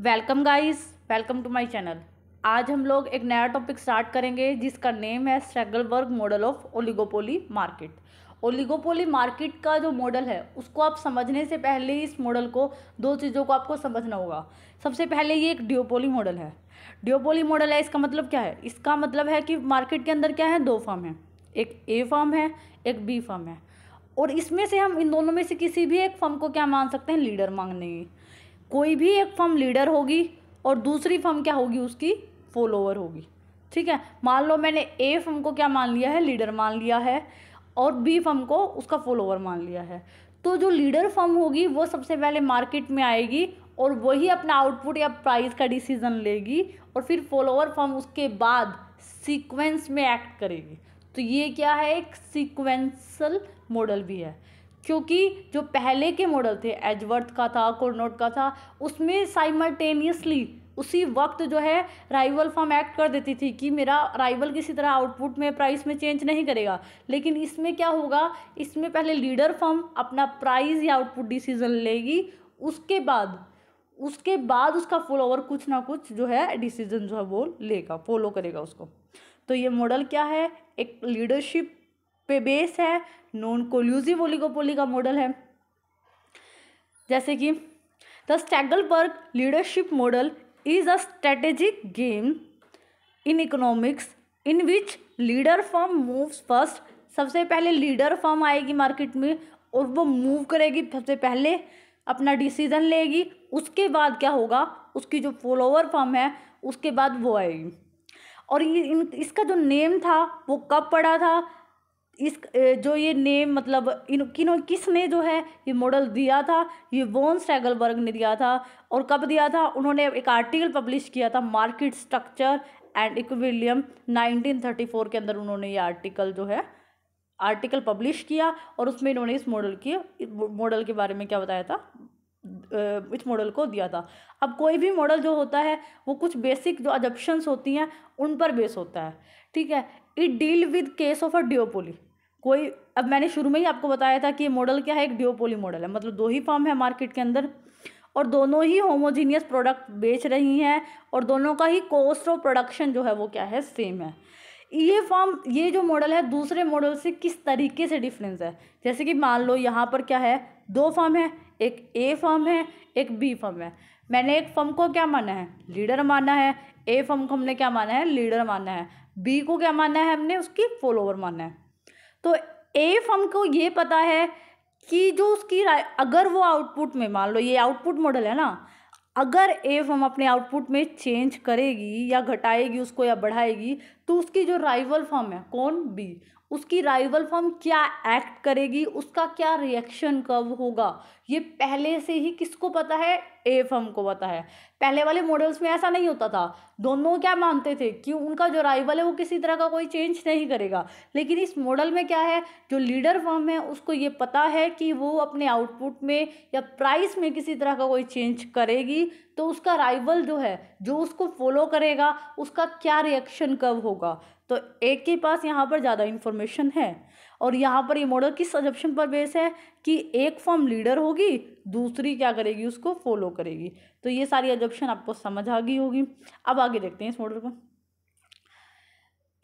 Welcome guys welcome to my channel आज हम लोग एक नया टॉपिक स्टार्ट करेंगे जिसका नेम है struggle model of oligopoly market oligopoly market का जो मॉडल है उसको आप समझने से पहले इस मॉडल को दो चीज़ों को आपको समझना होगा सबसे पहले ये एक डियोपोली मॉडल है डियोपोली मॉडल है इसका मतलब क्या है इसका मतलब है कि मार्केट के अंदर क्या है दो फॉर्म है एक ए फॉर्म है एक बी फॉर्म है और इसमें से हम इन दोनों में से किसी भी एक फॉर्म को क्या मान सकते हैं लीडर मांगने कोई भी एक फर्म लीडर होगी और दूसरी फर्म क्या होगी उसकी फॉलोअर होगी ठीक है मान लो मैंने ए फर्म को क्या मान लिया है लीडर मान लिया है और बी फर्म को उसका फॉलोअर मान लिया है तो जो लीडर फर्म होगी वो सबसे पहले मार्केट में आएगी और वही अपना आउटपुट या प्राइस का डिसीजन लेगी और फिर फॉलोअर फर्म उसके बाद सीक्वेंस में एक्ट करेगी तो ये क्या है एक सीक्वेंसल मॉडल भी है क्योंकि जो पहले के मॉडल थे एजवर्थ का था कोर्नोट का था उसमें साइमल्टेनियसली उसी वक्त जो है राइवल फॉर्म एक्ट कर देती थी कि मेरा राइवल किसी तरह आउटपुट में प्राइस में चेंज नहीं करेगा लेकिन इसमें क्या होगा इसमें पहले लीडर फॉर्म अपना प्राइस या आउटपुट डिसीजन लेगी उसके बाद उसके बाद उसका फॉलोवर कुछ ना कुछ जो है डिसीजन जो है वो लेगा फॉलो करेगा उसको तो ये मॉडल क्या है एक लीडरशिप पे बेस है नॉन कोल्यूजिव ओलिगोपोली का मॉडल है जैसे कि the Stackelberg leadership model is a strategic game in economics in which leader firm moves first सबसे पहले लीडर फॉर्म आएगी मार्केट में और वो मूव करेगी सबसे पहले अपना डिसीजन लेगी उसके बाद क्या होगा उसकी जो फॉलोअर फॉर्म है उसके बाद वो आएगी और ये इन इसका जो नेम था वो कब पड़ा था इस जो ये नेम मतलब इन किसने जो है ये मॉडल दिया था ये वॉन स्टैगलबर्ग ने दिया था और कब दिया था उन्होंने एक आर्टिकल पब्लिश किया था मार्केट स्ट्रक्चर एंड इक्विलियम 1934 के अंदर उन्होंने ये आर्टिकल जो है आर्टिकल पब्लिश किया और उसमें इन्होंने इस मॉडल की मॉडल के बारे में क्या बताया था इस मॉडल को दिया था अब कोई भी मॉडल जो होता है वो कुछ बेसिक जो अजप्शंस होती हैं उन पर बेस होता है ठीक है it deal with case of a duopoly कोई अब मैंने शुरू में ही आपको बताया था कि ये मॉडल क्या है एक डियोपोली मॉडल है मतलब दो ही फॉर्म है मार्केट के अंदर और दोनों ही होमोजीनियस प्रोडक्ट बेच रही हैं और दोनों का ही कॉस्ट ऑफ प्रोडक्शन जो है वो क्या है सेम है ये फॉर्म ये जो मॉडल है दूसरे मॉडल से किस तरीके से डिफरेंस है जैसे कि मान लो यहाँ पर क्या है दो फॉर्म है एक ए फॉर्म है एक बी फॉर्म है मैंने एक फॉर्म को क्या माना है लीडर माना है ए फॉर्म को हमने क्या माना है लीडर माना है बी को क्या मानना है हमने उसकी फॉलोवर मानना है तो एफ हमको ये पता है कि जो उसकी अगर वो आउटपुट में मान लो ये आउटपुट मॉडल है ना अगर एफ हम अपने आउटपुट में चेंज करेगी या घटाएगी उसको या बढ़ाएगी तो उसकी जो राइवल फॉर्म है कौन बी उसकी राइवल फॉर्म क्या एक्ट करेगी उसका क्या रिएक्शन कब होगा ये पहले से ही किसको पता है ए फर्म को पता है पहले वाले मॉडल्स में ऐसा नहीं होता था दोनों क्या मानते थे कि उनका जो राइवल है वो किसी तरह का कोई चेंज नहीं करेगा लेकिन इस मॉडल में क्या है जो लीडर फॉर्म है उसको ये पता है कि वो अपने आउटपुट में या प्राइस में किसी तरह का कोई चेंज करेगी तो उसका राइवल जो है जो उसको फॉलो करेगा उसका क्या रिएक्शन कब होगा तो एक के पास यहाँ पर ज़्यादा इन्फॉर्मेशन है और यहाँ पर ये मॉडल किस अजप्शन पर बेस है कि एक फॉर्म लीडर होगी दूसरी क्या करेगी उसको फॉलो करेगी तो ये सारी अजप्शन आपको समझ आ गई होगी अब आगे देखते हैं इस मॉडल को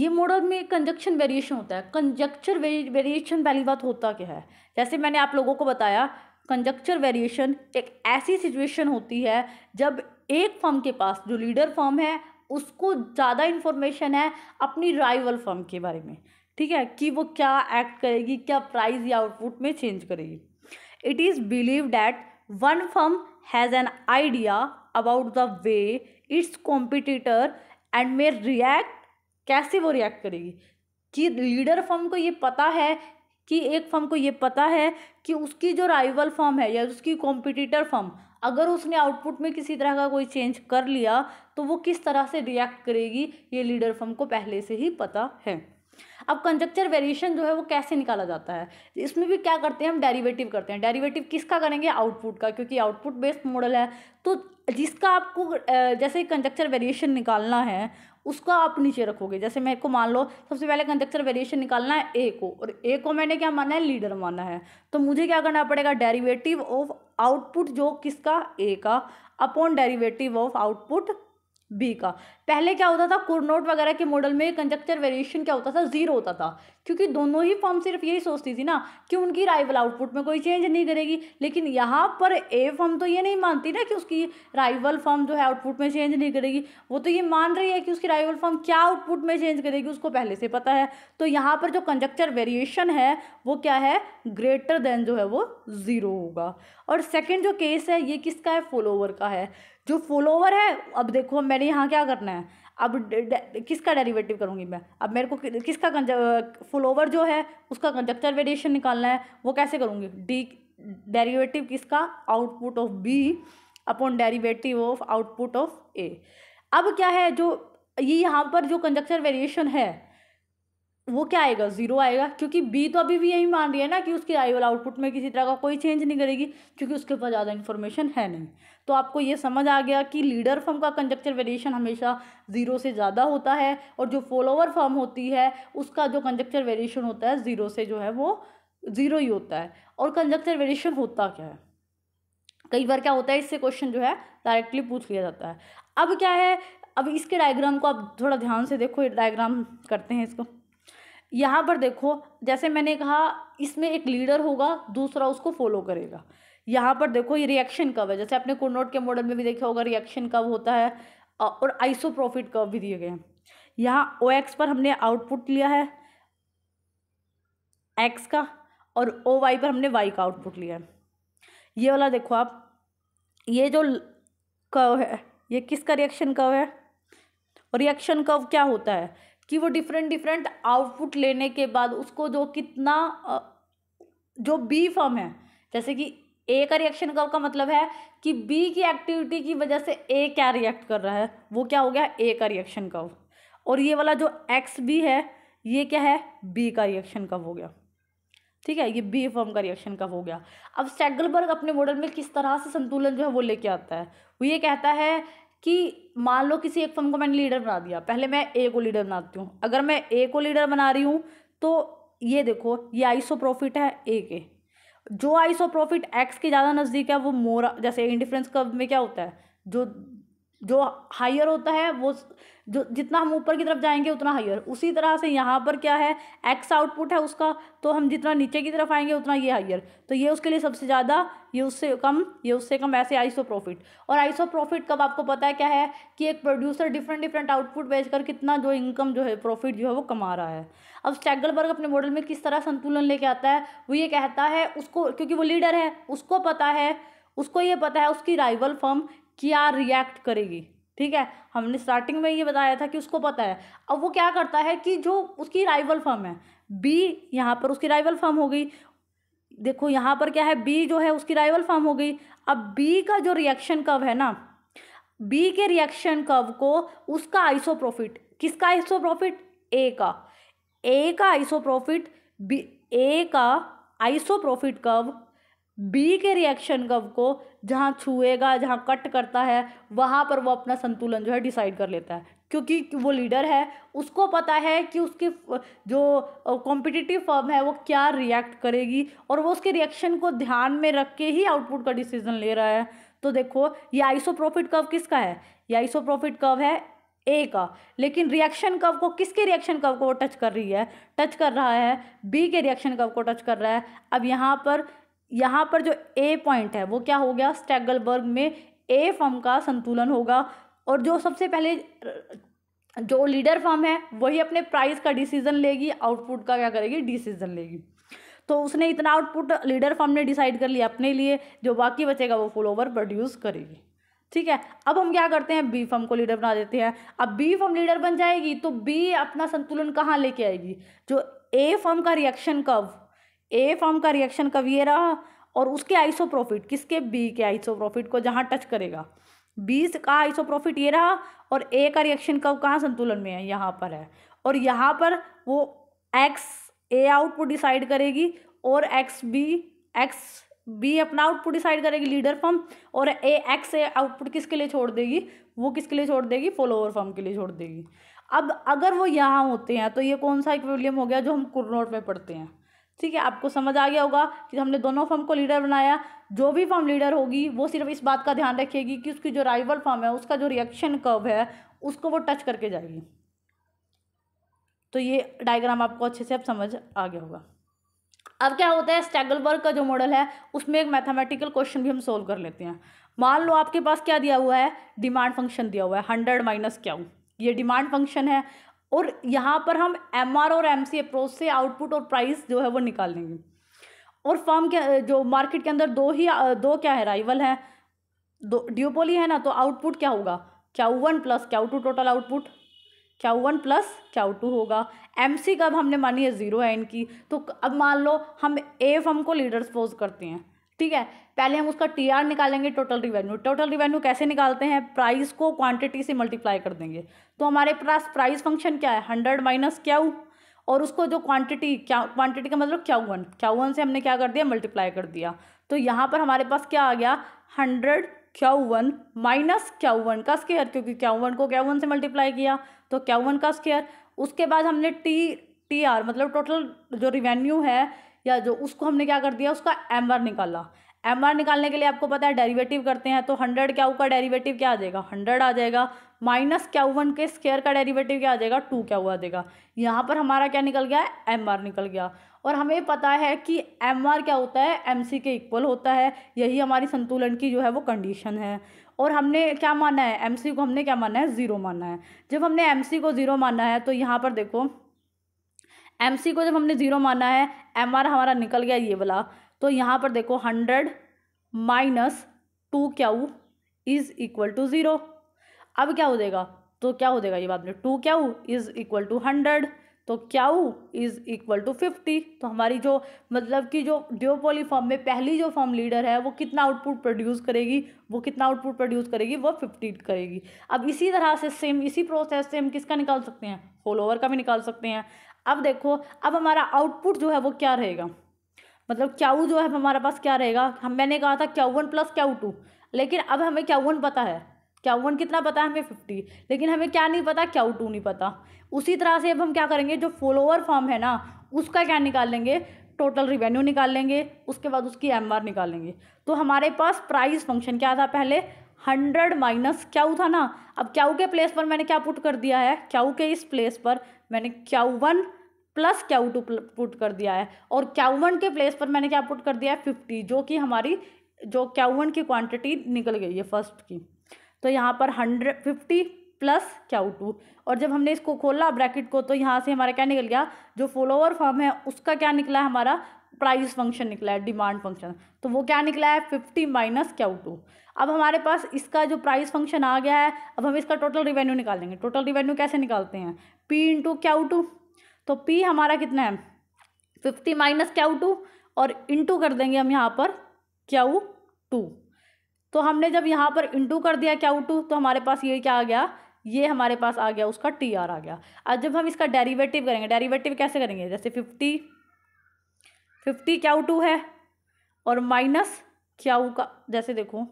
ये मॉडल में कंजक्शन वेरिएशन होता है कंजक्चर वेरिएशन पहली बात होता क्या है जैसे मैंने आप लोगों को बताया कंजक्चर वेरिएशन एक ऐसी सिचुएशन होती है जब एक फॉर्म के पास जो लीडर फॉर्म है उसको ज़्यादा इन्फॉर्मेशन है अपनी राइवल फर्म के बारे में ठीक है कि वो क्या एक्ट करेगी क्या प्राइस या आउटपुट में चेंज करेगी it is believe that one firm has an idea about the way its competitor and may react कैसे वो रिएक्ट करेगी कि लीडर फर्म को ये पता है कि एक फर्म को ये पता है कि उसकी जो राइवल फर्म है या उसकी कॉम्पिटिटर फर्म अगर उसने आउटपुट में किसी तरह का कोई चेंज कर लिया तो वो किस तरह से रिएक्ट करेगी ये लीडर फर्म को पहले से ही पता है अब कंजक्चर वेरिएशन जो है वो कैसे निकाला जाता है इसमें भी क्या करते हैं हम डेरिवेटिव करते हैं डेरिवेटिव किसका करेंगे आउटपुट का क्योंकि आउटपुट बेस्ड मॉडल है तो जिसका आपको जैसे कंजक्चर वेरिएशन निकालना है उसका आप नीचे रखोगे जैसे मेरे को मान लो सबसे पहले कंडक्टर वेरिएशन निकालना है ए को और ए को मैंने क्या माना है लीडर माना है तो मुझे क्या करना पड़ेगा डेरिवेटिव ऑफ आउटपुट जो किसका ए का upon derivative of output b का पहले क्या होता था कुरनोट वगैरह के मॉडल में कंजक्चर वेरिएशन क्या होता था जीरो होता था क्योंकि दोनों ही फॉर्म सिर्फ यही सोचती थी ना कि उनकी राइवल आउटपुट में कोई चेंज नहीं करेगी लेकिन यहाँ पर ए फॉर्म तो ये नहीं मानती ना कि उसकी राइवल फॉर्म जो है आउटपुट में चेंज नहीं करेगी वो तो ये मान रही है कि उसकी राइवल फॉर्म क्या आउटपुट में चेंज करेगी उसको पहले से पता है तो यहाँ पर जो कंजक्चर वेरिएशन है वो क्या है ग्रेटर देन जो है वो ज़ीरो होगा और सेकेंड जो केस है ये किसका है फॉलोवर का है जो फॉलोवर है अब देखो मैंने यहाँ क्या करना है अब दे, दे, किसका डेरिवेटिव करूँगी मैं अब मेरे को कि, किसका फॉलोवर जो है उसका कंजक्टर वेरिएशन निकालना है वो कैसे करूँगी डी डेरिवेटिव किसका output of b upon derivative of output of a अब क्या है जो ये यहाँ पर जो कंजक्चर वेरिएशन है वो क्या आएगा ज़ीरो आएगा क्योंकि बी तो अभी भी यही मान रही है ना कि उसकी आई वाला आउटपुट में किसी तरह का कोई चेंज नहीं करेगी क्योंकि उसके पास ज़्यादा इन्फॉर्मेशन है नहीं तो आपको ये समझ आ गया कि लीडर फर्म का कंजक्चर वेरिएशन हमेशा ज़ीरो से ज़्यादा होता है और जो फॉलोवर फॉर्म होती है उसका जो कंजक्चर वेरिएशन होता है ज़ीरो से जो है वो ज़ीरो ही होता है और कंजक्चर वेरिएशन होता क्या है कई बार क्या होता है इससे क्वेश्चन जो है डायरेक्टली पूछ लिया जाता है अब क्या है अब इसके डायग्राम को आप थोड़ा ध्यान से देखो डायग्राम करते हैं इसको यहाँ पर देखो जैसे मैंने कहा इसमें एक लीडर होगा दूसरा उसको फॉलो करेगा यहाँ पर देखो ये रिएक्शन कब है जैसे आपने कुरनोट के मॉडल में भी देखा होगा रिएक्शन कब होता है और आइसो प्रॉफिट कब भी दिए गए हैं यहाँ ओ एक्स पर हमने आउटपुट लिया है एक्स का और ओ वाई पर हमने वाई का आउटपुट लिया है ये वाला देखो आप ये जो कव है ये किसका रिएक्शन कव है रिएक्शन कव क्या होता है कि वो डिफरेंट डिफरेंट आउटपुट लेने के बाद उसको जो कितना जो बी फॉर्म है जैसे कि ए का रिएक्शन कब का मतलब है कि बी की एक्टिविटी की वजह से ए क्या रिएक्ट कर रहा है वो क्या हो गया ए का रिएक्शन कब और ये वाला जो एक्स बी है ये क्या है बी का रिएक्शन कब हो गया ठीक है ये बी फॉर्म का रिएक्शन कब हो गया अब स्टैगलबर्ग अपने मॉडल में किस तरह से संतुलन जो है वो लेके आता है वो ये कहता है कि मान लो किसी एक फर्म को मैंने लीडर बना दिया पहले मैं ए को लीडर बनाती हूँ अगर मैं ए को लीडर बना रही हूँ तो ये देखो ये आईसो प्रॉफिट है ए के जो आईसो प्रॉफिट एक्स के ज़्यादा नज़दीक है वो मोर जैसे इंडिफरेंस कब में क्या होता है जो जो हायर होता है वो जो जितना हम ऊपर की तरफ जाएंगे उतना हायर उसी तरह से यहाँ पर क्या है एक्स आउटपुट है उसका तो हम जितना नीचे की तरफ आएंगे उतना ये हायर तो ये उसके लिए सबसे ज़्यादा ये उससे कम ये उससे कम ऐसे आइसो प्रॉफिट और आइसो प्रॉफिट कब आपको पता है क्या है कि एक प्रोड्यूसर डिफरेंट डिफरेंट आउटपुट बेचकर कितना जो इनकम जो है प्रॉफिट जो है वो कमा रहा है अब स्टैगलबर्ग अपने मॉडल में किस तरह संतुलन लेके आता है वो ये कहता है उसको क्योंकि वो लीडर है उसको पता है उसको ये पता है उसकी राइवल फर्म क्या रिएक्ट करेगी ठीक है हमने स्टार्टिंग में ये बताया था कि उसको पता है अब वो क्या करता है कि जो उसकी राइवल फर्म है बी यहाँ पर उसकी राइवल फर्म हो गई देखो यहाँ पर क्या है बी जो है उसकी राइवल फर्म हो गई अब बी का जो रिएक्शन कव है ना बी के रिएक्शन कव को उसका प्रॉफिट किसका आइसो प्रॉफिट ए का ए का आइसो प्रॉफिट बी ए का प्रॉफिट कव बी के रिएक्शन कव को जहाँ छुएगा जहाँ कट करता है वहाँ पर वो अपना संतुलन जो है डिसाइड कर लेता है क्योंकि वो लीडर है उसको पता है कि उसकी जो कॉम्पिटिटिव फॉर्म है वो क्या रिएक्ट करेगी और वो उसके रिएक्शन को ध्यान में रख के ही आउटपुट का डिसीजन ले रहा है तो देखो ये आइसो प्रॉफिट कव किसका है ये आइसो प्रॉफिट कव है ए का लेकिन रिएक्शन कव को किसके रिएक्शन कव को वो टच कर रही है टच कर रहा है बी के रिएक्शन कव को टच कर रहा है अब यहाँ पर यहाँ पर जो ए पॉइंट है वो क्या हो गया स्टैगलबर्ग में ए फॉर्म का संतुलन होगा और जो सबसे पहले जो लीडर फॉर्म है वही अपने प्राइस का डिसीजन लेगी आउटपुट का क्या करेगी डिसीजन लेगी तो उसने इतना आउटपुट लीडर फॉर्म ने डिसाइड कर लिया अपने लिए जो बाकी बचेगा वो फुल ओवर प्रोड्यूस करेगी ठीक है अब हम क्या करते हैं बी फॉर्म को लीडर बना देते हैं अब बी फॉर्म लीडर बन जाएगी तो बी अपना संतुलन कहाँ लेके आएगी जो ए फॉर्म का रिएक्शन कब ए फॉर्म का रिएक्शन कब ये रहा और उसके प्रॉफिट किसके बी के प्रॉफिट को जहाँ टच करेगा बी का प्रॉफिट ये रहा और ए का रिएक्शन कब कहाँ संतुलन में है यहाँ पर है और यहाँ पर वो एक्स ए आउटपुट डिसाइड करेगी और एक्स बी एक्स बी अपना आउटपुट डिसाइड करेगी लीडर फॉर्म और ए एक्स ए आउटपुट किसके लिए छोड़ देगी वो किसके लिए छोड़ देगी फॉलोअर फॉर्म के लिए छोड़ देगी अब अगर वो यहाँ होते हैं तो ये कौन सा इक्विलियम हो गया जो हम कुरनोट में पढ़ते हैं ठीक है आपको समझ आ गया होगा कि हमने दोनों फर्म को लीडर बनाया जो भी फर्म लीडर होगी वो सिर्फ इस बात का ध्यान रखेगी कि उसकी जो राइवल फर्म है उसका जो रिएक्शन कर्व है उसको वो टच करके जाएगी तो ये डायग्राम आपको अच्छे से अब समझ आ गया होगा अब क्या होता है स्टैगलबर्ग का जो मॉडल है उसमें एक मैथमेटिकल क्वेश्चन भी हम सोल्व कर लेते हैं मान लो आपके पास क्या दिया हुआ है डिमांड फंक्शन दिया हुआ है हंड्रेड माइनस क्या ये डिमांड फंक्शन है और यहाँ पर हम एम और एम अप्रोच से आउटपुट और प्राइस जो है वो निकाल लेंगे और फॉर्म के जो मार्केट के अंदर दो ही दो क्या है राइवल हैं दो ड्यूपोली है ना तो आउटपुट क्या होगा क्या वन प्लस क्या टू टोटल आउटपुट क्या वन प्लस क्या टू होगा एम सी का अब हमने मानी है ज़ीरो है इनकी तो अब मान लो हम ए फर्म को लीडर्स पोज करते हैं ठीक है पहले हम उसका टी आर निकालेंगे टोटल रिवेन्यू टोटल रिवेन्यू कैसे निकालते हैं प्राइस को क्वांटिटी से मल्टीप्लाई कर देंगे तो हमारे पास प्राइस फंक्शन क्या है हंड्रेड माइनस क्या हु? और उसको जो क्वांटिटी क्या क्वांटिटी का मतलब क्या वन क्या वन से हमने क्या कर दिया मल्टीप्लाई कर दिया तो यहाँ पर हमारे पास क्या आ गया हंड्रेड क्यावन माइनस क्यावन का स्केयर क्योंकि क्यावन को क्यावन से मल्टीप्लाई किया तो क्यावन का स्केयर उसके बाद हमने टी टी आर मतलब टोटल जो रिवेन्यू है या जो उसको हमने क्या कर दिया उसका एम आर निकाला एम आर निकालने के लिए आपको पता है डेरिवेटिव करते हैं तो हंड्रेड क्या का डेरिवेटिव क्या आ जाएगा हंड्रेड आ जाएगा माइनस क्या वन के स्केयर का डेरिवेटिव क्या आ जाएगा टू क्या हुआ आ जाएगा यहाँ पर हमारा क्या निकल गया एम आर निकल गया और हमें पता है कि एम आर क्या होता है एम सी के इक्वल होता है यही हमारी संतुलन की जो है वो कंडीशन है और हमने क्या माना है एम सी को हमने क्या माना है ज़ीरो माना है जब हमने एम सी को ज़ीरो माना है तो यहाँ पर देखो एम सी को जब हमने ज़ीरो माना है एम आर हमारा निकल गया ये वाला तो यहाँ पर देखो hundred minus two Q is equal to zero अब क्या हो जाएगा तो क्या हो जाएगा ये बात में two Q is equal to hundred तो Q is equal to fifty तो हमारी जो मतलब कि जो ड्योपोली फॉर्म में पहली जो फॉर्म लीडर है वो कितना आउटपुट प्रोड्यूस करेगी वो कितना आउटपुट प्रोड्यूस करेगी वो फिफ्टी करेगी अब इसी तरह से सेम इसी प्रोसेस से हम किसका निकाल सकते हैं फॉलोवर का भी निकाल सकते हैं अब देखो अब हमारा आउटपुट जो है वो क्या रहेगा मतलब क्या जो है हमारे पास क्या रहेगा हम मैंने कहा था क्या वन प्लस क्या टू लेकिन अब हमें क्या वन पता है क्या वन कितना पता है हमें फिफ्टी लेकिन हमें क्या नहीं पता क्या टू नहीं पता उसी तरह से अब हम क्या करेंगे जो फॉलोअर फॉर्म है ना उसका क्या निकाल लेंगे टोटल रिवेन्यू निकाल लेंगे उसके बाद उसकी एम आर निकाल लेंगे तो हमारे पास प्राइस फंक्शन क्या था पहले हंड्रेड माइनस क्याऊ था ना अब क्या के प्लेस पर मैंने क्या पुट कर दिया है क्या के इस प्लेस पर मैंने Q one plus Q two put कर दिया है और क्यू वन के प्लेस पर मैंने क्या पुट कर दिया है फिफ्टी जो कि हमारी जो क्यू वन की क्वांटिटी निकल गई है फर्स्ट की तो यहाँ पर hundred fifty plus Q two और जब हमने इसको खोला ब्रैकेट को तो यहाँ से हमारा क्या निकल गया जो फॉलोवर फॉर्म है उसका क्या निकला है हमारा प्राइस फंक्शन निकला है डिमांड फंक्शन तो वो क्या निकला है फिफ्टी माइनस क्यू टू अब हमारे पास इसका जो प्राइस फंक्शन आ गया है अब हम इसका टोटल रिवेन्यू निकाल देंगे टोटल रिवेन्यू कैसे निकालते हैं पी इंटू क्यू टू तो पी हमारा कितना है फिफ्टी माइनस क्यू टू और इंटू कर देंगे हम यहाँ पर क्यू टू तो हमने जब यहाँ पर इंटू कर दिया क्यू टू तो हमारे पास ये क्या आ गया ये हमारे पास आ गया उसका टी आर आ गया अब जब हम इसका डेरीवेटिव करेंगे डेरीवेटिव कैसे करेंगे जैसे फिफ्टी फिफ्टी क्या टू है और माइनस क्या का जैसे देखो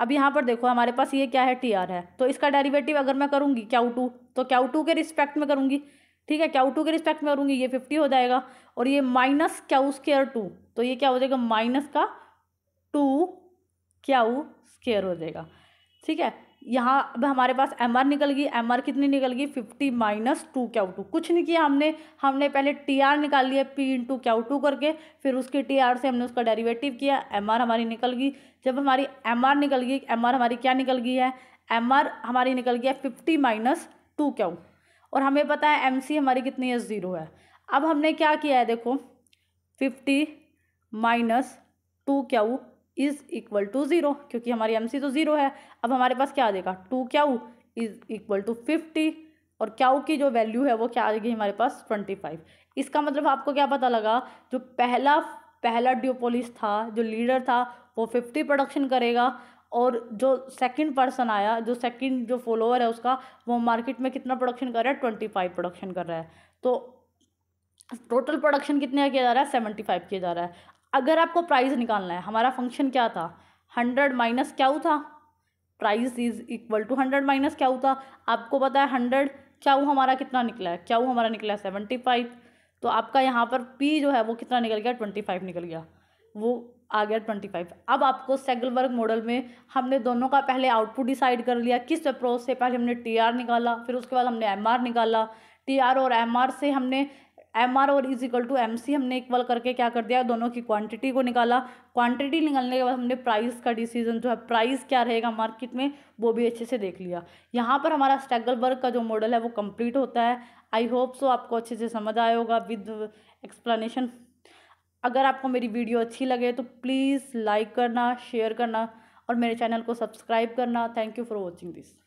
अब यहाँ पर देखो हमारे पास ये क्या है टी आर है तो इसका डेरिवेटिव अगर मैं करूँगी क्या टू तो क्या टू के रिस्पेक्ट में करूँगी ठीक है क्या टू के रिस्पेक्ट में करूँगी ये फिफ्टी हो जाएगा और ये माइनस क्या स्केयर टू तो ये क्या हो जाएगा माइनस का टू क्या स्केयर हो जाएगा ठीक है यहाँ अब हमारे पास एम आर निकल गई एम आर कितनी निकल गई fifty minus two Q two कुछ नहीं किया हमने हमने पहले टी आर निकाल लिया P into Q two करके फिर उसके टी आर से हमने उसका डेरिवेटिव किया एम आर हमारी निकल गई जब हमारी एम आर निकल गई एम आर हमारी क्या निकल गई है एम आर हमारी निकल गया फिफ्टी माइनस टू क्यू और हमें पता है एम सी हमारी कितनी है ज़ीरो है अब हमने क्या किया है देखो fifty minus two Q is equal to zero क्योंकि हमारी एम सी तो ज़ीरो है अब हमारे पास क्या आ जाएगा टू क्या इज़ इक्वल टू फिफ्टी और क्या की जो वैल्यू है वो क्या आ जाएगी हमारे पास ट्वेंटी फाइव इसका मतलब आपको क्या पता लगा जो पहला पहला ड्यूपोलिस था जो लीडर था वो फिफ्टी प्रोडक्शन करेगा और जो सेकंड पर्सन आया जो सेकंड जो फॉलोअर है उसका वो मार्केट में कितना प्रोडक्शन कर रहा है ट्वेंटी फाइव प्रोडक्शन कर रहा है तो टोटल प्रोडक्शन कितने किया जा रहा है सेवेंटी फाइव किया जा रहा है अगर आपको प्राइस निकालना है हमारा फंक्शन क्या था हंड्रेड माइनस क्या था price is equal to hundred minus क्या था आपको पता है हंड्रेड क्या हमारा कितना निकला है क्या हमारा निकला है सेवेंटी फाइव तो आपका यहाँ पर पी जो है वो कितना निकल गया ट्वेंटी फाइव निकल गया वो आ गया ट्वेंटी फाइव अब आपको सेगलबर्ग मॉडल में हमने दोनों का पहले आउटपुट डिसाइड कर लिया किस अप्रोच से पहले हमने टी आर निकाला फिर उसके बाद हमने एम आर निकाला टी आर और एम आर से हमने एम आर और is equal to M C हमने इक्वल करके क्या कर दिया दोनों की क्वांटिटी को निकाला क्वांटिटी निकालने के बाद हमने प्राइस का डिसीजन जो है प्राइस क्या रहेगा मार्केट में वो भी अच्छे से देख लिया यहाँ पर हमारा स्टैगल वर्क का जो मॉडल है वो कंप्लीट होता है आई होप सो आपको अच्छे से समझ आया होगा विद एक्सप्लेनेशन अगर आपको मेरी वीडियो अच्छी लगे तो प्लीज़ लाइक करना शेयर करना और मेरे चैनल को सब्सक्राइब करना thank you for watching this